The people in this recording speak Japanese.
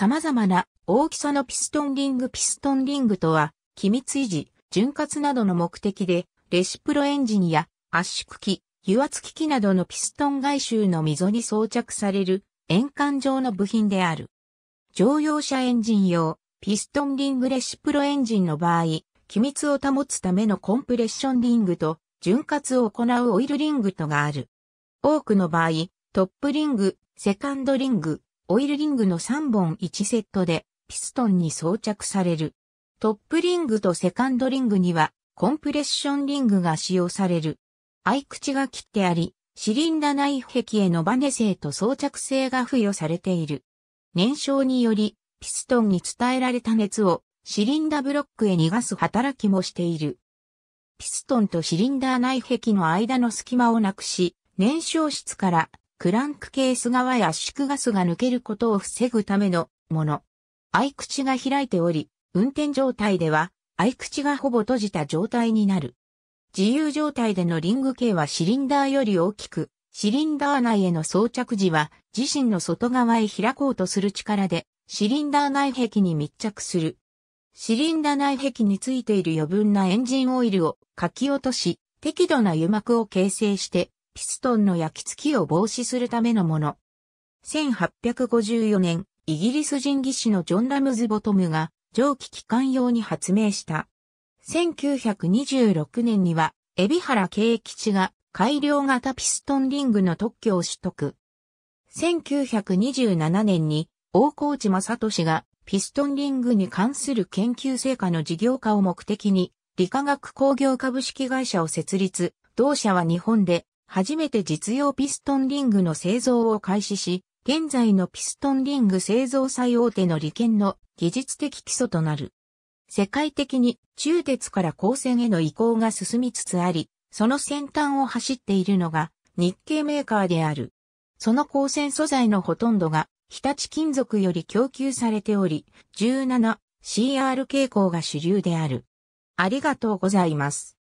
様々な大きさのピストンリングピストンリングとは、機密維持、潤滑などの目的で、レシプロエンジンや圧縮機、油圧機器などのピストン外周の溝に装着される円環状の部品である。乗用車エンジン用、ピストンリングレシプロエンジンの場合、機密を保つためのコンプレッションリングと、潤滑を行うオイルリングとがある。多くの場合、トップリング、セカンドリング、オイルリングの3本1セットでピストンに装着される。トップリングとセカンドリングにはコンプレッションリングが使用される。合口が切ってあり、シリンダ内壁へのバネ性と装着性が付与されている。燃焼により、ピストンに伝えられた熱をシリンダブロックへ逃がす働きもしている。ピストンとシリンダー内壁の間の隙間をなくし、燃焼室からクランクケース側や、圧縮ガスが抜けることを防ぐためのもの。合口が開いており、運転状態では合口がほぼ閉じた状態になる。自由状態でのリング径はシリンダーより大きく、シリンダー内への装着時は自身の外側へ開こうとする力でシリンダー内壁に密着する。シリンダー内壁についている余分なエンジンオイルをかき落とし、適度な油膜を形成してピストンの焼き付きを防止するためのもの。1854年、イギリス人技師のジョン・ラムズボトムが蒸気機関用に発明した。1926年には、海老原慶吉が改良型ピストンリングの特許を取得。1927年に、大河内正氏がピストンリングに関する研究成果の事業化を目的に、理化学工業株式会社を設立、同社は日本で初めて実用ピストンリングの製造を開始し、現在のピストンリング製造最大手の利権の技術的基礎となる。世界的に中鉄から光線への移行が進みつつあり、その先端を走っているのが日系メーカーである。その光線素材のほとんどが日立金属より供給されており、17CR 傾向が主流である。ありがとうございます。